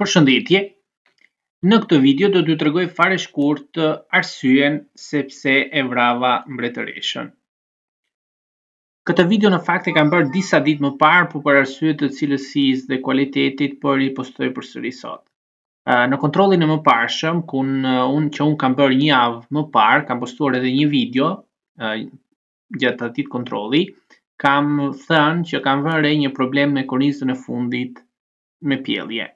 Për shëndetje, në këtë video do të të regoj fare shkurt arsyen sepse e vrava mbretëreshën. Këtë video në fakt e kam bërë disa dit më parë, po për arsyet të cilësis dhe kualitetit, për i postoj për sëri sot. Në kontrolin e më parëshëm, kun unë që unë kam bërë një avë më parë, kam postuar edhe një video, gjatë atit kontroli, kam thënë që kam vërre një problem me kornizën e fundit me pjellje.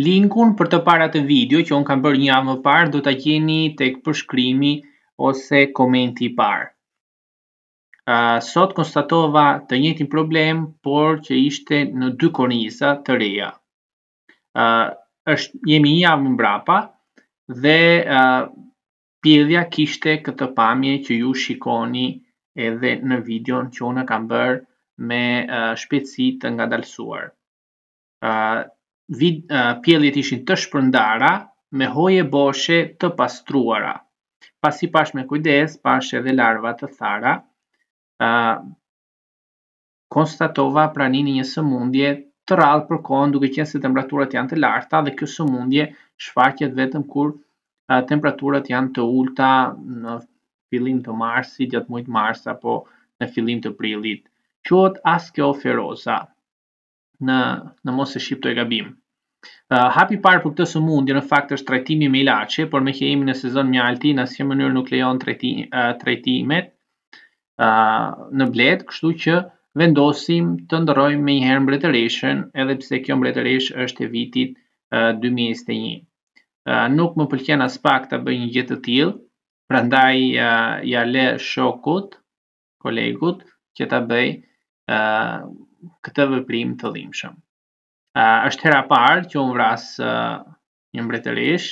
Linkun për të para të video që unë kam bërë një avë më parë do të gjeni tek përshkrimi ose komenti parë. Sot konstatova të njëti problem, por që ishte në dy kornisa të reja. është, jemi një avë më brapa dhe pjedhja kishte këtë pamje që ju shikoni edhe në videon që unë kam bërë me shpecit nga dalsuar vid, uh, pjellit ishin të shpërndara me hoje boshe të pastruara. Pas i pash me kujdes, pash edhe larva të thara, uh, konstatova pranini një sëmundje të rallë për kohën duke qenë se temperaturat janë të larta dhe kjo sëmundje shfaqet vetëm kur uh, temperaturat janë të ulta në fillim të marsit, gjatë mujtë mars apo në fillim të prillit. Qot as kjo feroza, në në mos e shqiptoj gabim. Uh, hapi parë për këtë sëmundje në fakt është trajtimi me ilaçe, por me jemi në sezon me Altin që mënyrë nuk lejon uh, trajtimet ë uh, në blet, kështu që vendosim të ndrojmë me njëherë mbretëreshën, edhe pse kjo mbretëresh është e vitit uh, 2021. Uh, nuk më pëlqen as pak ta bëj një gjë të tillë, prandaj uh, ja le shokut, kolegut, që ta bëj këtë vëprim të dhimshëm. Uh, është hera parë që unë vras një mbretërish.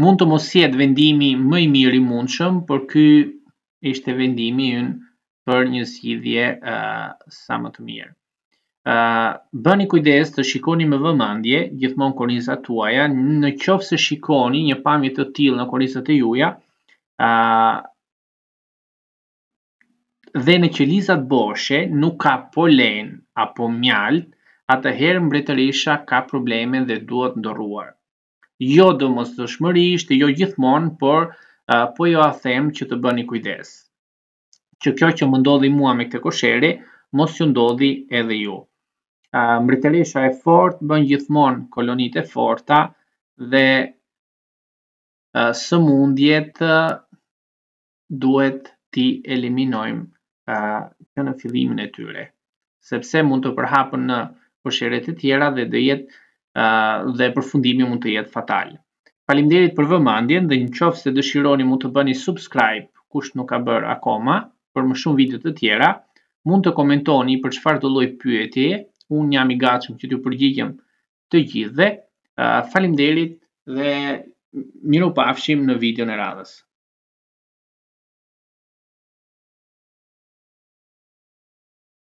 Mund të mos jetë vendimi më i mirë i mundshëm, por ky ishte vendimi i unë për një sidhje sa më të mirë. bëni kujdes të shikoni me vëmëndje gjithmonë korinza tuaja, në qofë se shikoni një pamjet të tilë në korinza të juja, dhe në qelizat boshe nuk ka polen apo mjalt, atëherë mbretërisha ka probleme dhe duhet ndorruar. Jo do mos të shmërisht, jo gjithmonë, por po jo a them që të bëni kujdes. Që kjo që më ndodhi mua me këtë koshere, mos ju ndodhi edhe ju. mbretërisha e fort bën gjithmonë kolonit e forta dhe së mundjet duhet ti eliminojmë që në fillimin e tyre, sepse mund të përhapën në përsheret e tjera dhe do jetë dhe përfundimi mund të jetë fatal. Faleminderit për vëmendjen dhe në se dëshironi mund të bëni subscribe, kush nuk ka bër akoma, për më shumë video të tjera, mund të komentoni për çfarë do lloj pyetje, un jam i gatshëm që t'ju përgjigjem të gjithëve. Faleminderit dhe miropafshim në videon e radhës.